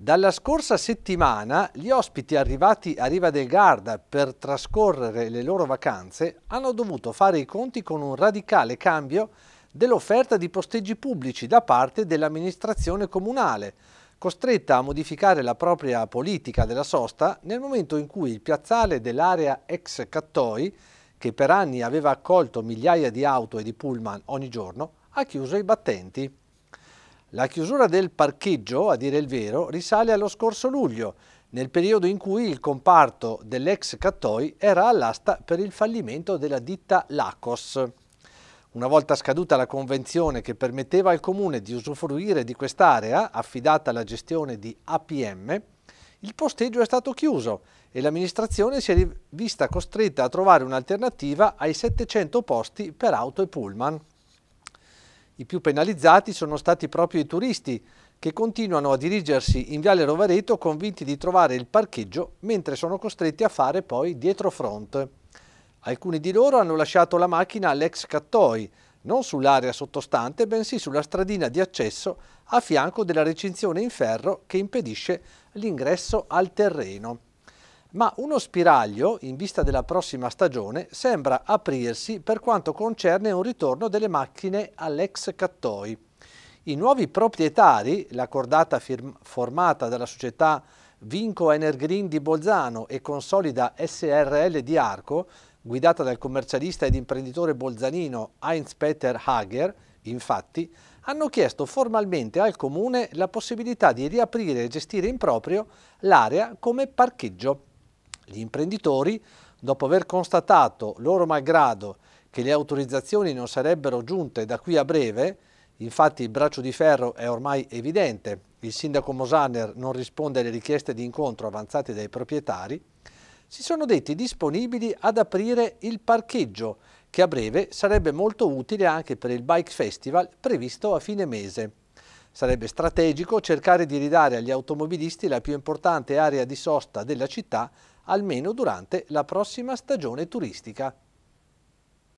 Dalla scorsa settimana gli ospiti arrivati a Riva del Garda per trascorrere le loro vacanze hanno dovuto fare i conti con un radicale cambio dell'offerta di posteggi pubblici da parte dell'amministrazione comunale, costretta a modificare la propria politica della sosta nel momento in cui il piazzale dell'area ex Cattoi, che per anni aveva accolto migliaia di auto e di pullman ogni giorno, ha chiuso i battenti. La chiusura del parcheggio, a dire il vero, risale allo scorso luglio, nel periodo in cui il comparto dell'ex Cattoi era all'asta per il fallimento della ditta Lacos. Una volta scaduta la convenzione che permetteva al comune di usufruire di quest'area, affidata alla gestione di APM, il posteggio è stato chiuso e l'amministrazione si è vista costretta a trovare un'alternativa ai 700 posti per auto e pullman. I più penalizzati sono stati proprio i turisti, che continuano a dirigersi in Viale Rovareto convinti di trovare il parcheggio, mentre sono costretti a fare poi dietro front. Alcuni di loro hanno lasciato la macchina all'ex Cattoi, non sull'area sottostante, bensì sulla stradina di accesso a fianco della recinzione in ferro che impedisce l'ingresso al terreno ma uno spiraglio, in vista della prossima stagione, sembra aprirsi per quanto concerne un ritorno delle macchine all'ex Cattoi. I nuovi proprietari, la cordata formata dalla società Vinco Energreen di Bolzano e Consolida SRL di Arco, guidata dal commercialista ed imprenditore bolzanino Heinz Peter Hager, infatti, hanno chiesto formalmente al comune la possibilità di riaprire e gestire in proprio l'area come parcheggio. Gli imprenditori, dopo aver constatato loro malgrado che le autorizzazioni non sarebbero giunte da qui a breve, infatti il braccio di ferro è ormai evidente, il sindaco Mosaner non risponde alle richieste di incontro avanzate dai proprietari, si sono detti disponibili ad aprire il parcheggio, che a breve sarebbe molto utile anche per il Bike Festival previsto a fine mese. Sarebbe strategico cercare di ridare agli automobilisti la più importante area di sosta della città almeno durante la prossima stagione turistica.